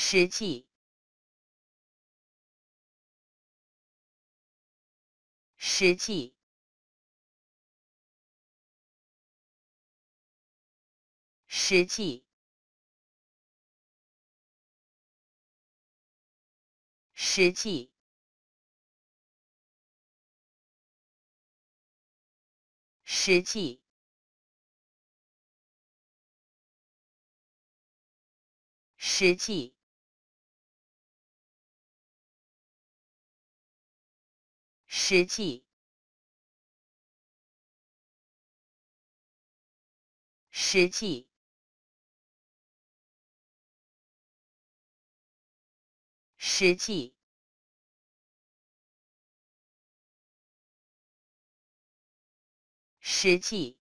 实际，实际，实际，实际，实际。实际，实际，实际，实际。